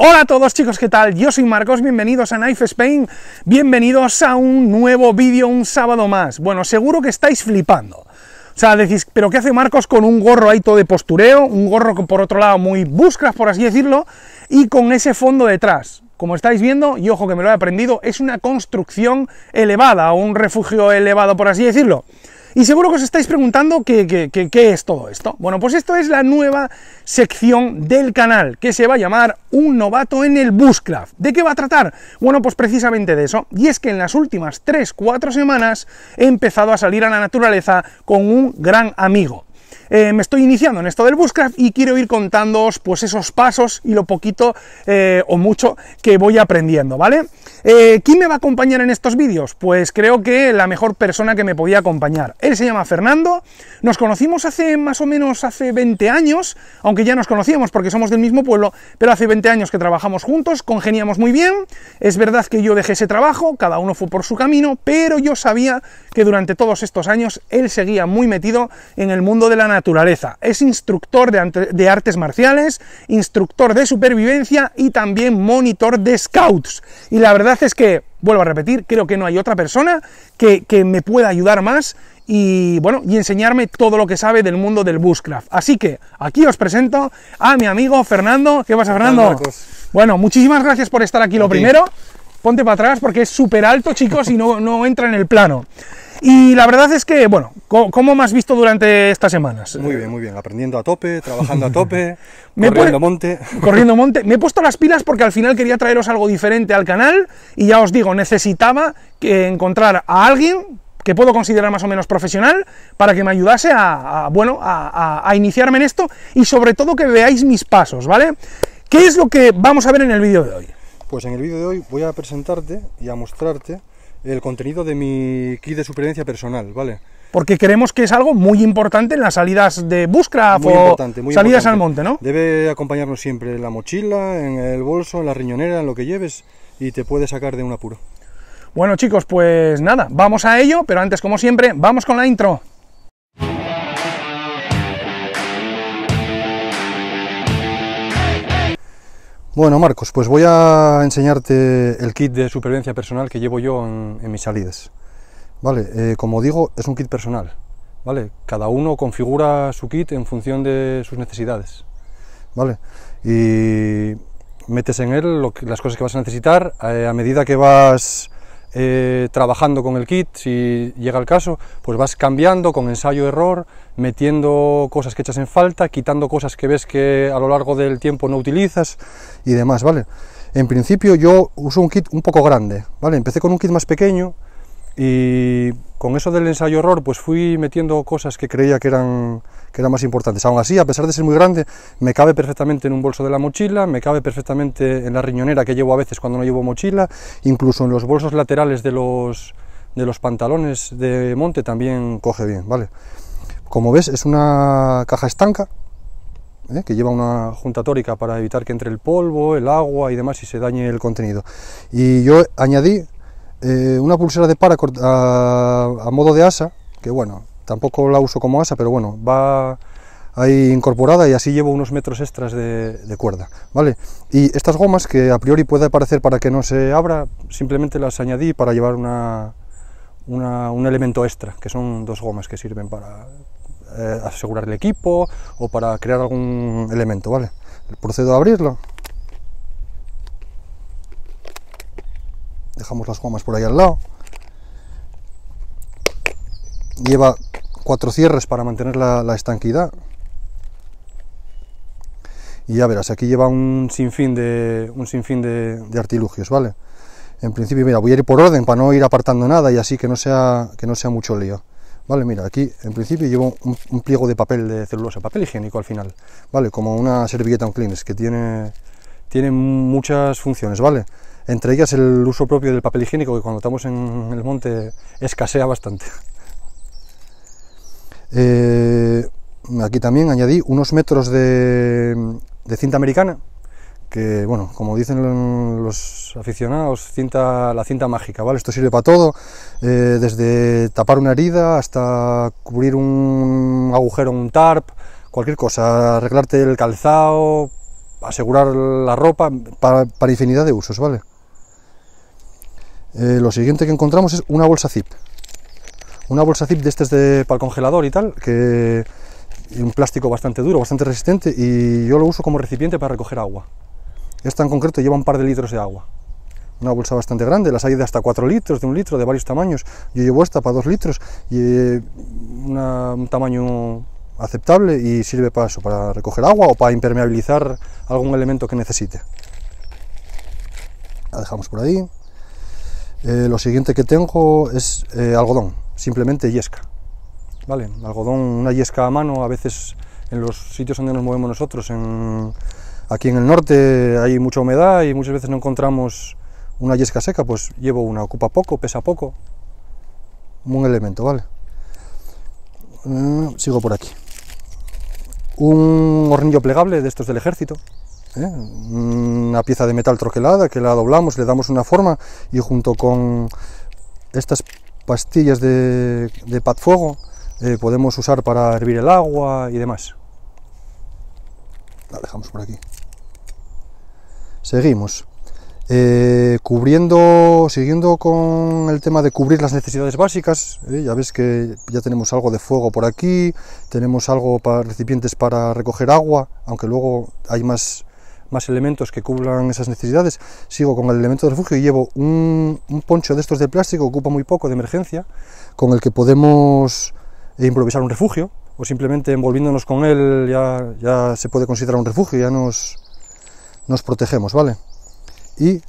Hola a todos chicos, ¿qué tal? Yo soy Marcos, bienvenidos a Knife Spain, bienvenidos a un nuevo vídeo, un sábado más. Bueno, seguro que estáis flipando. O sea, decís, ¿pero qué hace Marcos con un gorro ahí todo de postureo? Un gorro que por otro lado muy buscas, por así decirlo, y con ese fondo detrás. Como estáis viendo, y ojo que me lo he aprendido, es una construcción elevada, un refugio elevado, por así decirlo. Y seguro que os estáis preguntando qué, qué, es todo esto. Bueno, pues esto es la nueva sección del canal que se va a llamar Un novato en el Buscraft. ¿De qué va a tratar? Bueno, pues precisamente de eso. Y es que en las últimas 3-4 semanas he empezado a salir a la naturaleza con un gran amigo. Eh, me estoy iniciando en esto del Bushcraft y quiero ir contándoos pues esos pasos y lo poquito eh, o mucho que voy aprendiendo, ¿vale? Eh, ¿Quién me va a acompañar en estos vídeos? Pues creo que la mejor persona que me podía acompañar. Él se llama Fernando, nos conocimos hace más o menos hace 20 años, aunque ya nos conocíamos porque somos del mismo pueblo, pero hace 20 años que trabajamos juntos, congeniamos muy bien, es verdad que yo dejé ese trabajo, cada uno fue por su camino, pero yo sabía que durante todos estos años él seguía muy metido en el mundo de la naturaleza. Es instructor de, artes marciales, instructor de supervivencia y también monitor de scouts. Y la verdad es que, vuelvo a repetir, creo que no hay otra persona que, me pueda ayudar más y bueno, y enseñarme todo lo que sabe del mundo del bushcraft. Así que aquí os presento a mi amigo Fernando. ¿Qué pasa, Fernando? bueno, muchísimas gracias por estar aquí. Lo primero, ponte para atrás porque es súper alto, chicos, y no, no entra en el plano. Y la verdad es que, bueno, ¿cómo me has visto durante estas semanas? Muy bien, muy bien, aprendiendo a tope, trabajando a tope, me corriendo monte. Corriendo monte. Me he puesto las pilas porque al final quería traeros algo diferente al canal y ya os digo, necesitaba que encontrar a alguien que puedo considerar más o menos profesional para que me ayudase a, bueno, a iniciarme en esto y sobre todo que veáis mis pasos, ¿vale? ¿Qué es lo que vamos a ver en el vídeo de hoy? Pues en el vídeo de hoy voy a presentarte y a mostrarte el contenido de mi kit de supervivencia personal, ¿vale? Porque creemos que es algo muy importante en las salidas de búsqueda muy o salidas al monte, ¿no? Debe acompañarnos siempre en la mochila, en el bolso, en la riñonera, en lo que lleves y te puede sacar de un apuro. Bueno chicos, pues nada, vamos a ello, pero antes como siempre, vamos con la intro. Bueno, Marcos, pues voy a enseñarte el kit de supervivencia personal que llevo yo en, mis salidas. Vale, eh, como digo, es un kit personal. Vale, cada uno configura su kit en función de sus necesidades. Vale, y metes en él las cosas que vas a necesitar eh, a medida que vas eh, trabajando con el kit, si llega el caso, pues vas cambiando con ensayo-error, metiendo cosas que echas en falta, quitando cosas que ves que a lo largo del tiempo no utilizas y demás, ¿vale? En principio yo uso un kit un poco grande, ¿vale? Empecé con un kit más pequeño, y con eso del ensayo horror, pues fui metiendo cosas que creía que eran, que eran más importantes. Aún así, a pesar de ser muy grande, me cabe perfectamente en un bolso de la mochila, me cabe perfectamente en la riñonera que llevo a veces cuando no llevo mochila, incluso en los bolsos laterales de los, de los pantalones de monte también coge bien, ¿vale? Como ves, es una caja estanca, ¿eh? que lleva una junta tórica para evitar que entre el polvo, el agua y demás y se dañe el contenido. Y yo añadí eh, una pulsera de paracord a, modo de asa, que bueno, tampoco la uso como asa, pero bueno, va ahí incorporada y así llevo unos metros extras de, cuerda, ¿vale? Y estas gomas, que a priori puede parecer para que no se abra, simplemente las añadí para llevar una, un elemento extra, que son dos gomas que sirven para eh, asegurar el equipo o para crear algún elemento, ¿vale? Procedo a abrirlo. dejamos las guamas por ahí al lado. Lleva cuatro cierres para mantener la, estanquidad. Y ya verás, aquí lleva un sinfín de, un sinfín de, de artilugios, ¿vale? En principio, mira, voy a ir por orden para no ir apartando nada y así que no sea, que no sea mucho lío. Vale, mira, aquí en principio llevo un, pliego de papel de celulosa, papel higiénico al final, ¿vale? Como una servilleta un cleans que tiene, tiene muchas funciones, ¿vale? entre ellas el uso propio del papel higiénico, que cuando estamos en el monte escasea bastante. Eh, aquí también añadí unos metros de, cinta americana, que bueno, como dicen los aficionados, cinta, la cinta mágica, ¿vale? Esto sirve para todo, eh, desde tapar una herida hasta cubrir un agujero, un tarp, cualquier cosa, arreglarte el calzado, asegurar la ropa, para, para infinidad de usos, ¿vale? Eh, lo siguiente que encontramos es una bolsa zip. Una bolsa zip de este es de, para el congelador y tal, que es un plástico bastante duro, bastante resistente, y yo lo uso como recipiente para recoger agua. Esta en concreto lleva un par de litros de agua. Una bolsa bastante grande, las hay de hasta 4 litros, de un litro, de varios tamaños. Yo llevo esta para 2 litros y un tamaño aceptable y sirve para eso, para recoger agua o para impermeabilizar algún elemento que necesite. La dejamos por ahí. Eh, lo siguiente que tengo es eh, algodón, simplemente yesca. ¿Vale? Algodón, una yesca a mano, a veces en los sitios donde nos movemos nosotros, aquí en el norte hay mucha humedad y muchas veces no encontramos una yesca seca, pues llevo una, ocupa poco, pesa poco, un elemento, ¿vale? Mm, sigo por aquí. Un hornillo plegable de estos del ejército, ¿eh? una pieza de metal troquelada que la doblamos, le damos una forma y junto con estas pastillas de, de fuego eh, podemos usar para hervir el agua y demás. La dejamos por aquí. Seguimos. Eh, cubriendo, siguiendo con el tema de cubrir las necesidades básicas, ya ves que ya tenemos algo de fuego por aquí, tenemos algo para recipientes para recoger agua, aunque luego hay más más elementos que cubran esas necesidades. Sigo con el elemento de refugio y llevo un, poncho de estos de plástico, ocupa muy poco de emergencia, con el que podemos eh, improvisar un refugio, o simplemente envolviéndonos con él ya, ya se puede considerar un refugio, ya nos, nos protegemos, ¿vale? Y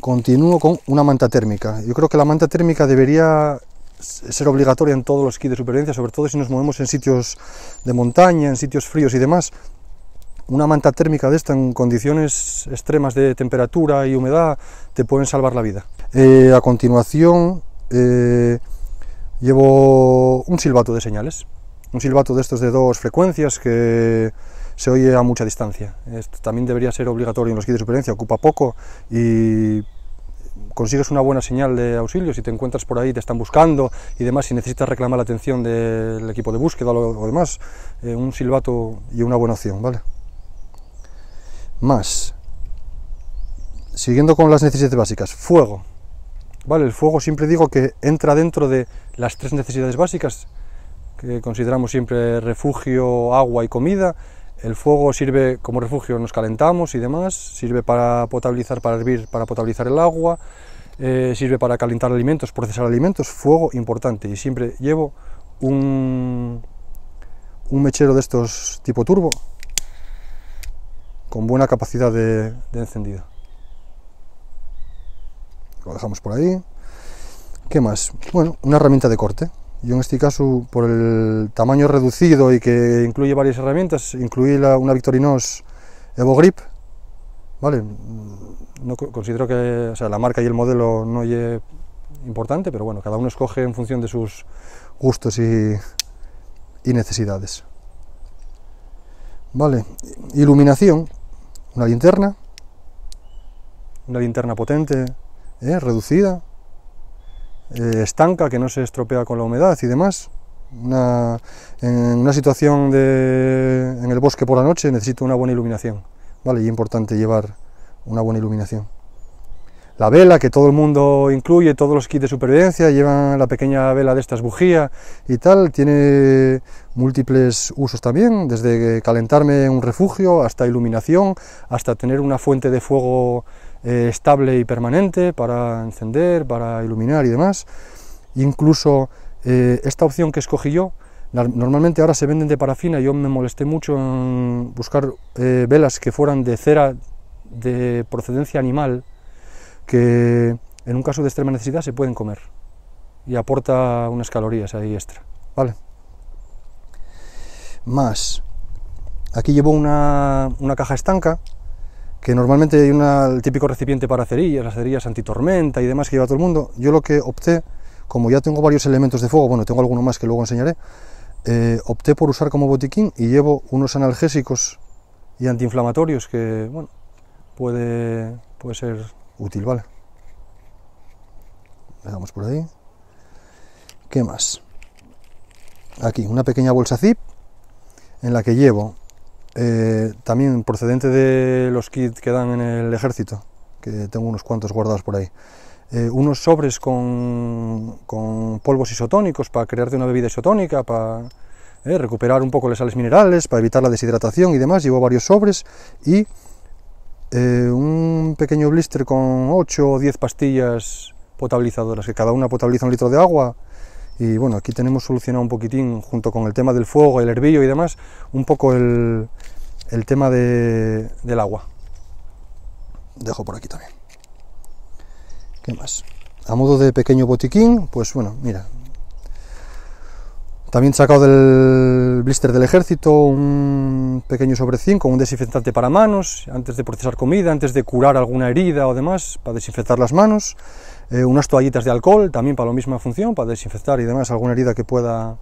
continúo con una manta térmica. Yo creo que la manta térmica debería ser obligatoria en todos los kits de supervivencia, sobre todo si nos movemos en sitios de montaña, en sitios fríos y demás una manta térmica de esta en condiciones extremas de temperatura y humedad te pueden salvar la vida. Eh, a continuación eh, llevo un silbato de señales, un silbato de estos de dos frecuencias que se oye a mucha distancia. también debería ser obligatorio en los kits de supervivencia, ocupa poco y consigues una buena señal de auxilio, si te encuentras por ahí, te están buscando y demás, si necesitas reclamar la atención del equipo de búsqueda o demás, eh, un silbato y una buena opción, ¿vale? más. Siguiendo con las necesidades básicas, fuego. ¿Vale? El fuego siempre digo que entra dentro de las tres necesidades básicas que consideramos siempre refugio, agua y comida. El fuego sirve como refugio, nos calentamos y demás, sirve para potabilizar, para hervir, para potabilizar el agua, eh, sirve para calentar alimentos, procesar alimentos, fuego importante. Y siempre llevo un, un mechero de estos tipo turbo, con buena capacidad de, encendido. Lo dejamos por ahí. ¿Qué más? Bueno, una herramienta de corte. Yo en este caso, por el tamaño reducido y que incluye varias herramientas, incluí una Victorinox Evo Grip, ¿vale? Mm, no considero que o sea, la marca y el modelo no es importante, pero bueno, cada uno escoge en función de sus gustos y, y necesidades. ¿Vale? Iluminación, una linterna, una linterna potente, ¿eh? reducida, eh, estanca, que no se estropea con la humedad y demás. en una situación en el bosque por la noche necesito una buena iluminación, ¿vale? Y es importante llevar una buena iluminación la vela que todo el mundo incluye, todos los kits de supervivencia llevan la pequeña vela de estas bujías y tal, tiene múltiples usos también, desde calentarme un refugio hasta iluminación, hasta tener una fuente de fuego eh, estable y permanente para encender, para iluminar y demás. Incluso eh, esta opción que escogí yo, normalmente ahora se venden de parafina, yo me molesté mucho en buscar eh, velas que fueran de cera de procedencia animal, que en un caso de extrema necesidad se pueden comer y aporta unas calorías ahí extra, ¿vale? Más, aquí llevo una, caja estanca, que normalmente hay un típico recipiente para cerillas, las cerillas antitormenta y demás que lleva todo el mundo. Yo lo que opté, como ya tengo varios elementos de fuego, bueno, tengo alguno más que luego enseñaré, eh, opté por usar como botiquín y llevo unos analgésicos y antiinflamatorios que, bueno, puede, puede ser útil, ¿vale? damos por ahí. ¿Qué más? Aquí, una pequeña bolsa zip en la que llevo eh, también procedente de los kits que dan en el ejército, que tengo unos cuantos guardados por ahí. Eh, unos sobres con, polvos isotónicos para crearte una bebida isotónica, para eh, recuperar un poco las sales minerales, para evitar la deshidratación y demás. Llevo varios sobres y eh, un pequeño blister con 8 o 10 pastillas potabilizadoras, que cada una potabiliza un litro de agua. Y bueno, aquí tenemos solucionado un poquitín, junto con el tema del fuego, el hervillo y demás, un poco el, tema de, del agua. Dejo por aquí también. ¿Qué más? A modo de pequeño botiquín, pues bueno, mira, también sacado del blister del ejército un pequeño sobrecín con un desinfectante para manos, antes de procesar comida, antes de curar alguna herida o demás, para desinfectar las manos. Eh, unas toallitas de alcohol, también para la misma función, para desinfectar y demás alguna herida que pueda,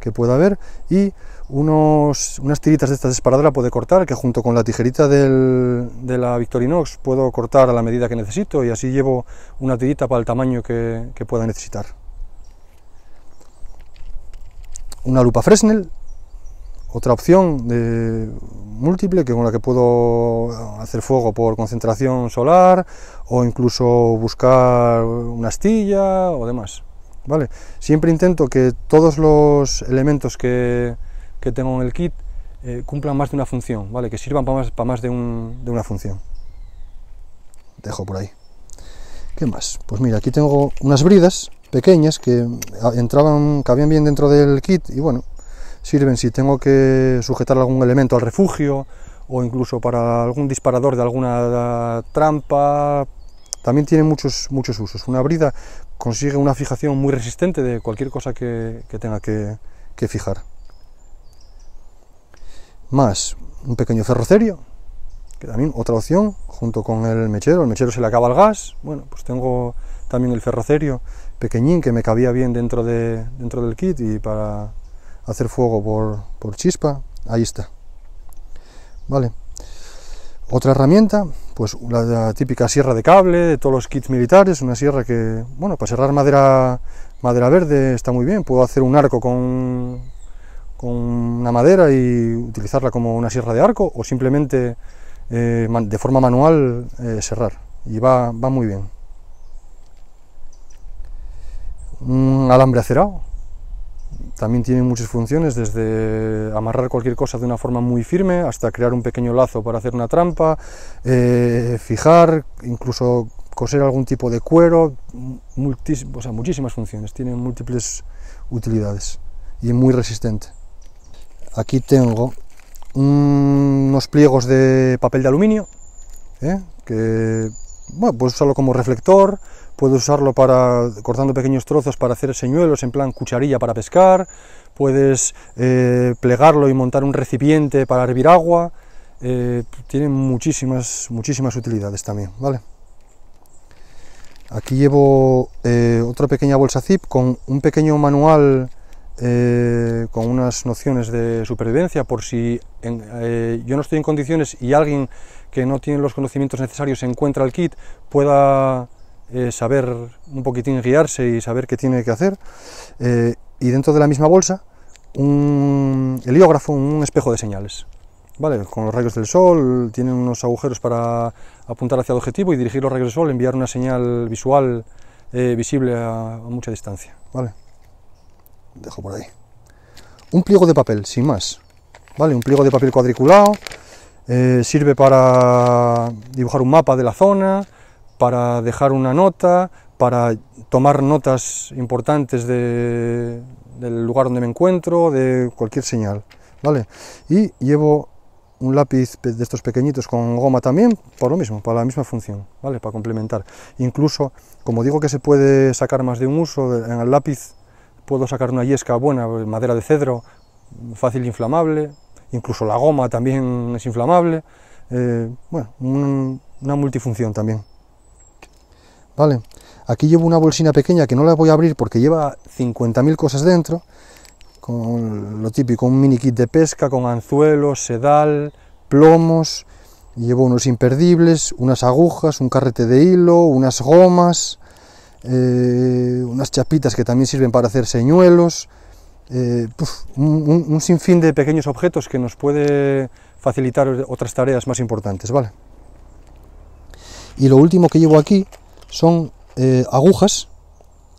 que pueda haber. Y unos, unas tiritas de estas disparadora puedo cortar, que junto con la tijerita de la Victorinox puedo cortar a la medida que necesito y así llevo una tirita para el tamaño que pueda necesitar una lupa Fresnel, otra opción de múltiple que con la que puedo hacer fuego por concentración solar o incluso buscar una astilla o demás. ¿Vale? Siempre intento que todos los elementos que, tengo en el kit eh, cumplan más de una función, ¿vale? que sirvan para más, para más de, un, de una función. Dejo por ahí. ¿Qué más? Pues mira, aquí tengo unas bridas pequeñas que ah, entraban, cabían bien dentro del kit y bueno, sirven si tengo que sujetar algún elemento al refugio o incluso para algún disparador de alguna ah, trampa. También tiene muchos, muchos usos. Una brida consigue una fijación muy resistente de cualquier cosa que, tenga que, que fijar. Más un pequeño ferrocerio, que también otra opción, junto con el mechero. El mechero se le acaba el gas. Bueno, pues tengo también el ferrocerio pequeñín que me cabía bien dentro, de, dentro del kit y para hacer fuego por, chispa, ahí está. Vale. Otra herramienta, pues la, típica sierra de cable de todos los kits militares, una sierra que, bueno, para serrar madera, madera verde está muy bien, puedo hacer un arco con, con una madera y utilizarla como una sierra de arco o simplemente eh, de forma manual eh, serrar y va, va muy bien. un alambre acerado. También tiene muchas funciones, desde amarrar cualquier cosa de una forma muy firme hasta crear un pequeño lazo para hacer una trampa, eh, fijar, incluso coser algún tipo de cuero, muchísimas funciones, tienen múltiples utilidades y muy resistente. Aquí tengo unos pliegos de papel de aluminio, ¿eh? que bueno, pues usarlo como reflector, Puedes usarlo para cortando pequeños trozos para hacer señuelos en plan cucharilla para pescar, puedes eh, plegarlo y montar un recipiente para hervir agua, eh, tiene muchísimas, muchísimas utilidades también, ¿vale? Aquí llevo eh, otra pequeña bolsa zip con un pequeño manual con unas nociones de supervivencia por si yo no estoy en condiciones y alguien que no tiene los conocimientos necesarios encuentra el kit pueda eh, saber un poquitín guiarse y saber qué tiene que hacer. Eh, y dentro de la misma bolsa, un heliógrafo, un espejo de señales. ¿Vale? Con los rayos del sol, tiene unos agujeros para apuntar hacia el objetivo y dirigir los rayos del sol, enviar una señal visual eh, visible a, a, mucha distancia. ¿Vale? Dejo por ahí. Un pliego de papel, sin más. ¿Vale? Un pliego de papel cuadriculado. sirve para dibujar un mapa de la zona, para dejar una nota, para tomar notas importantes del lugar donde me encuentro, de cualquier señal, ¿vale? Y llevo un lápiz de estos pequeñitos con goma también, por lo mismo, para la misma función, ¿vale? Para complementar. Incluso, como digo que se puede sacar más de un uso, en el lápiz puedo sacar una yesca buena, pues, madera de cedro, fácil inflamable, incluso la goma también es inflamable, eh, bueno, una multifunción también. ¿vale? Aquí llevo una bolsina pequeña que no la voy a abrir porque lleva 50.000 cosas dentro, con lo típico, un mini kit de pesca con anzuelos, sedal, plomos, llevo unos imperdibles, unas agujas, un carrete de hilo, unas gomas, eh, unas chapitas que también sirven para hacer señuelos, eh, un, sinfín de pequeños objetos que nos puede facilitar otras tareas más importantes, ¿vale? Y lo último que llevo aquí son eh, agujas,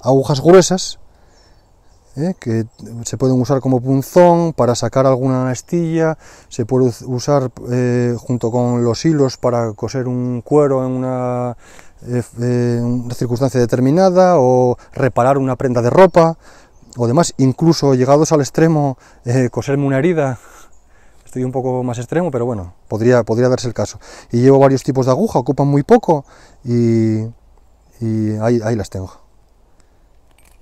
agujas gruesas, eh, que se pueden usar como punzón para sacar alguna astilla, se puede usar eh, junto con los hilos para coser un cuero en una, circunstancia determinada o reparar una prenda de ropa o demás, incluso llegados al extremo, coserme una herida estoy un poco más extremo, pero bueno, podría, podría darse el caso. Y llevo varios tipos de aguja, ocupan muy poco y, y ahí, las tengo.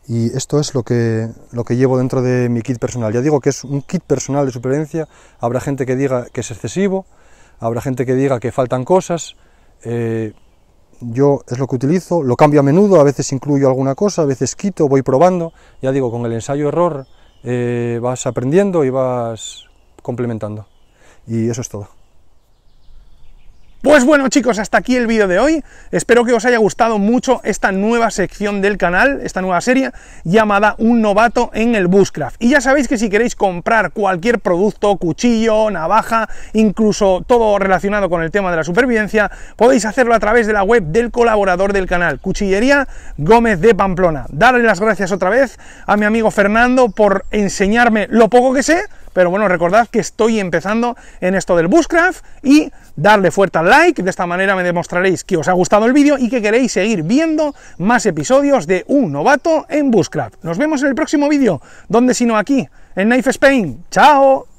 Y esto es lo que, lo que llevo dentro de mi kit personal. Ya digo que es un kit personal de supervivencia. Habrá gente que diga que es excesivo, habrá gente que diga que faltan cosas. Eh, yo es lo que utilizo, lo cambio a menudo, a veces incluyo alguna cosa, a veces quito, voy probando. Ya digo, con el ensayo-error eh, vas aprendiendo y vas complementando. Y eso es todo. Pues bueno chicos, hasta aquí el vídeo de hoy. Espero que os haya gustado mucho esta nueva sección del canal, esta nueva serie llamada Un novato en el Bushcraft. Y ya sabéis que si queréis comprar cualquier producto, cuchillo, navaja, incluso todo relacionado con el tema de la supervivencia, podéis hacerlo a través de la web del colaborador del canal, Cuchillería Gómez de Pamplona. Darle las gracias otra vez a mi amigo Fernando por enseñarme lo poco que sé pero bueno, recordad que estoy empezando en esto del Bushcraft y darle fuerte al like. De esta manera me demostraréis que os ha gustado el vídeo y que queréis seguir viendo más episodios de Un Novato en Bushcraft. Nos vemos en el próximo vídeo, donde sino aquí, en Knife Spain. ¡Chao!